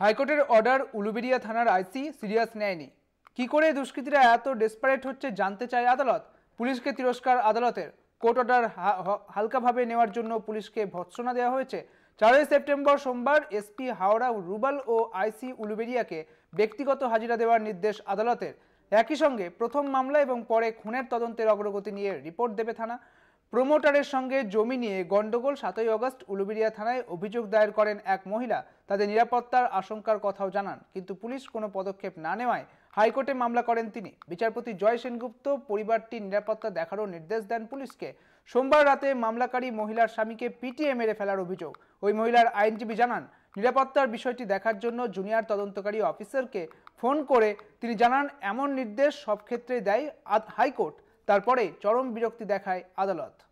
হাইকোর্টের অর্ডার উলুবেরিয়া থানার আইসি সিরিয়াস নেয়নি কি করে দুষ্কৃতীরা এত ডেসপারেট হচ্ছে জানতে চায় আদালত পুলিশকে তিরস্কার আদালতের কোর্ট অর্ডার হালকাভাবে নেওয়ার জন্য পুলিশকে ভৎসনা দেওয়া হয়েছে চারই সেপ্টেম্বর সোমবার এসপি হাওড়া রুবাল ও আইসি উলুবেরিয়াকে ব্যক্তিগত হাজিরা দেওয়ার নির্দেশ আদালতের একই সঙ্গে প্রথম মামলা এবং পরে খুনের তদন্তের অগ্রগতি নিয়ে রিপোর্ট দেবে থানা প্রোমোটারের সঙ্গে জমি নিয়ে গণ্ডগোল সাতই অগস্ট উলুবেড়িয়া থানায় অভিযোগ দায়ের করেন এক মহিলা তাদের নিরাপত্তার আশঙ্কার কথাও জানান কিন্তু পুলিশ কোনো পদক্ষেপ না নেওয়ায় হাইকোর্টে মামলা করেন তিনি বিচারপতি জয় সেনগুপ্ত পরিবারটির নিরাপত্তা দেখারও নির্দেশ দেন পুলিশকে সোমবার রাতে মামলাকারী মহিলার স্বামীকে পিটিয়ে মেরে ফেলার অভিযোগ ওই মহিলার আইনজীবী জানান নিরাপত্তার বিষয়টি দেখার জন্য জুনিয়র তদন্তকারী অফিসারকে ফোন করে তিনি জানান এমন নির্দেশ সব ক্ষেত্রে দেয় হাইকোর্ট তারপরে চরম বিরক্তি দেখায় আদালত